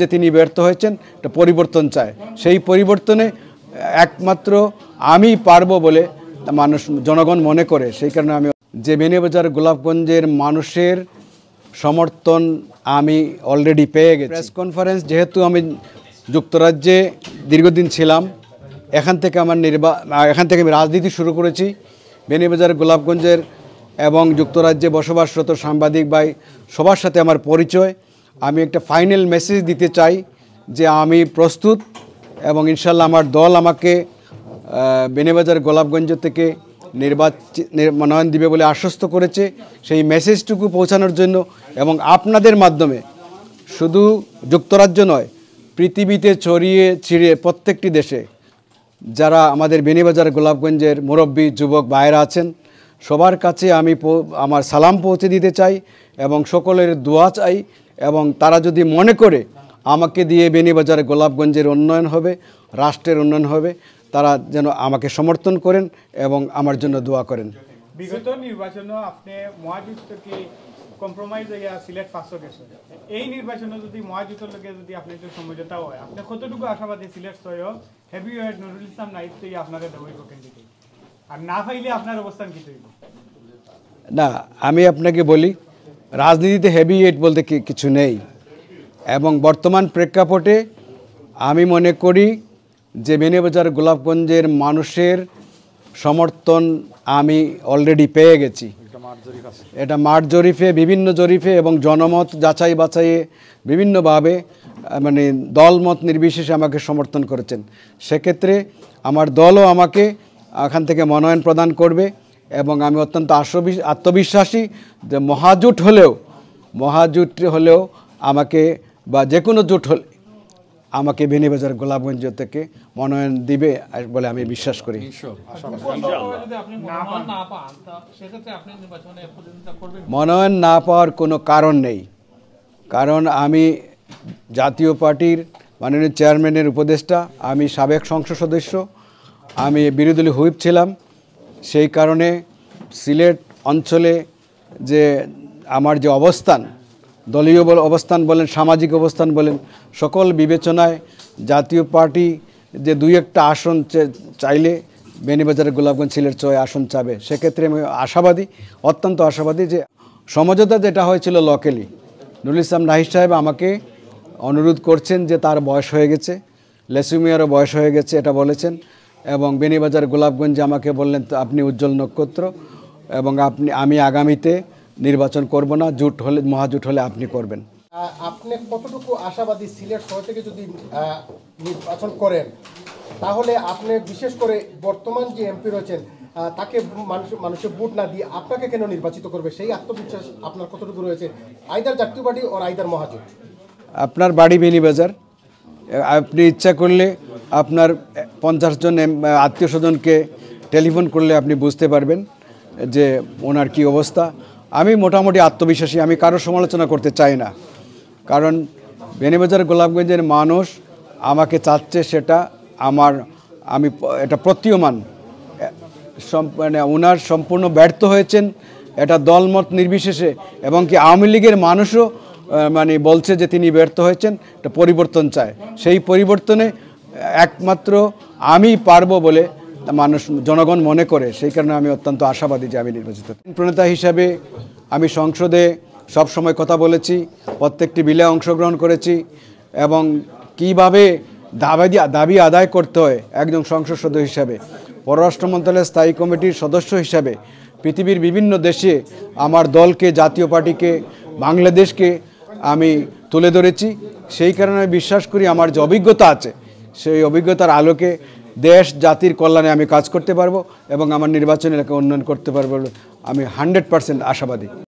যে তিনি ব্যর্থ হয়েছেন একটা পরিবর্তন চায় সেই পরিবর্তনে একমাত্র আমি পারবো বলে মানুষ জনগণ মনে করে সেই কারণে আমি যে মেনেবাজার গোলাপগঞ্জের মানুষের সমর্থন আমি অলরেডি পেয়ে গেছি প্রেস কনফারেন্স যেহেতু আমি যুক্তরাজ্যে দীর্ঘদিন ছিলাম এখান থেকে আমার নির্বা এখান থেকে আমি রাজনীতি শুরু করেছি বেনিবাজার গোলাপগঞ্জের এবং যুক্তরাজ্যে বসবাসরত সাংবাদিক ভাই সবার সাথে আমার পরিচয় আমি একটা ফাইনাল মেসেজ দিতে চাই যে আমি প্রস্তুত এবং ইনশাল্লাহ আমার দল আমাকে বেনেবাজার গোলাপগঞ্জ থেকে নির্বাচন মনোনয়ন দিবে বলে আশ্বস্ত করেছে সেই মেসেজটুকু পৌঁছানোর জন্য এবং আপনাদের মাধ্যমে শুধু যুক্তরাজ্য নয় পৃথিবীতে ছড়িয়ে ছিঁড়ে প্রত্যেকটি দেশে যারা আমাদের বেনিবাজার গোলাপগঞ্জের মুরব্বী যুবক বাইরা আছেন সবার কাছে আমি আমার সালাম পৌঁছে দিতে চাই এবং সকলের দোয়া চাই এবং তারা যদি মনে করে আমাকে দিয়ে বেনিবাজারে গোলাপগঞ্জের উন্নয়ন হবে রাষ্ট্রের উন্নয়ন হবে তারা যেন আমাকে সমর্থন করেন এবং আমার জন্য দোয়া করেন বিগত নির্বাচনও আপনি মহাযুক্তকে কম্প্রোমাইজ হইয়া সিলেট পাঁচশো গেছে এই নির্বাচনে যদি মহাজোটের লোকে যদি আপনি একটু সমঝোতা হয় আপনি কতটুকু আশাবাদী সিলেট সহ হেভি ওয়েট নুরুল ইসলাম নাইবতেই আপনারা দেবৈক কেন্দ্রিক আর না পাইলে আপনার অবস্থান কি না আমি আপনাকে বলি রাজনীতিতে হেভি ওয়েট বলতে কিছু নেই এবং বর্তমান প্রেক্ষাপটে আমি মনে করি যে মেনেবাজার গোলাপগঞ্জের মানুষের সমর্থন আমি অলরেডি পেয়ে গেছি এটা মাঠ জরিফে বিভিন্ন জরিফে এবং জনমত যাচাই বাছাইয়ে বিভিন্নভাবে মানে দলমত নির্বিশেষে আমাকে সমর্থন করেছেন সেক্ষেত্রে আমার দলও আমাকে এখান থেকে মনোনয়ন প্রদান করবে এবং আমি অত্যন্ত আত্মবিশ্বাসী যে মহাজুট হলেও মহাজুট হলেও আমাকে বা যে কোনো জুট হলে আমাকে বেনিবাজার গোলাপগঞ্জ থেকে মনোনয়ন দিবে বলে আমি বিশ্বাস করি মনোনয়ন না পাওয়ার কোনো কারণ নেই কারণ আমি জাতীয় পার্টির মাননীয় চেয়ারম্যানের উপদেষ্টা আমি সাবেক সংসদ সদস্য আমি বিরোধী হুইপ ছিলাম সেই কারণে সিলেট অঞ্চলে যে আমার যে অবস্থান দলীয় অবস্থান বলেন সামাজিক অবস্থান বলেন সকল বিবেচনায় জাতীয় পার্টি যে দুই একটা আসন চাইলে বেনিবাজারের গোলাপগঞ্জ সিলেট ছয় আসন চাবে সেক্ষেত্রে আমি আশাবাদী অত্যন্ত আশাবাদী যে সমঝোতা যেটা হয়েছিল লকেলি নুরুল ইসলাম নাহিদ সাহেব আমাকে অনুরোধ করছেন যে তার বয়স হয়ে গেছে লেসুমিয়ারও বয়স হয়ে গেছে এটা বলেছেন এবং বেনিবাজার গোলাপগঞ্জে আমাকে বললেন আপনি উজ্জ্বল নক্ষত্র এবং আপনি আমি আগামীতে নির্বাচন করব না জুট হলে মহাজুট হলে আপনি করবেন আপনি কতটুকু আশাবাদী সিলেট শহর থেকে যদি নির্বাচন করেন তাহলে আপনি বিশেষ করে বর্তমান যে এমপি রয়েছেন তাকে মানুষ মানুষের ভোট না দিয়ে আপনাকে কেন নির্বাচিত করবে সেই আত্মবিশ্বাস আপনার কতটুকু রয়েছে আইদার জাতীয় পার্টি ও আইদার মহাজুট আপনার বাড়ি বেনিবাজার আপনি ইচ্ছা করলে আপনার পঞ্চাশ জন আত্মীয় স্বজনকে টেলিফোন করলে আপনি বুঝতে পারবেন যে ওনার কি অবস্থা আমি মোটামুটি আত্মবিশ্বাসী আমি কারো সমালোচনা করতে চাই না কারণ বেনেবাজার গোলাপগঞ্জের মানুষ আমাকে চাচ্ছে সেটা আমার আমি এটা প্রতীয়মান মানে ওনার সম্পূর্ণ ব্যর্থ হয়েছেন এটা দলমত নির্বিশেষে এবং কি আওয়ামী লীগের মানুষও মানে বলছে যে তিনি ব্যর্থ হয়েছেন এটা পরিবর্তন চায় সেই পরিবর্তনে একমাত্র আমি পারবো বলে মানুষ জনগণ মনে করে সেই কারণে আমি অত্যন্ত আশাবাদী যে আমি নির্বাচিত প্রণেতা হিসাবে আমি সংসদে সব সময় কথা বলেছি প্রত্যেকটি বিলে অংশগ্রহণ করেছি এবং কিভাবে দাবি দাবি আদায় করতে হয় একজন সংসদ সদস্য হিসাবে পররাষ্ট্র মন্ত্রণালয়ের স্থায়ী কমিটির সদস্য হিসাবে পৃথিবীর বিভিন্ন দেশে আমার দলকে জাতীয় পার্টিকে বাংলাদেশকে আমি তুলে ধরেছি সেই কারণে আমি বিশ্বাস করি আমার যে অভিজ্ঞতা আছে সেই অভিজ্ঞতার আলোকে দেশ জাতির কল্যাণে আমি কাজ করতে পারবো এবং আমার নির্বাচন এলাকা উন্নয়ন করতে পারবো আমি হান্ড্রেড পার্সেন্ট আশাবাদী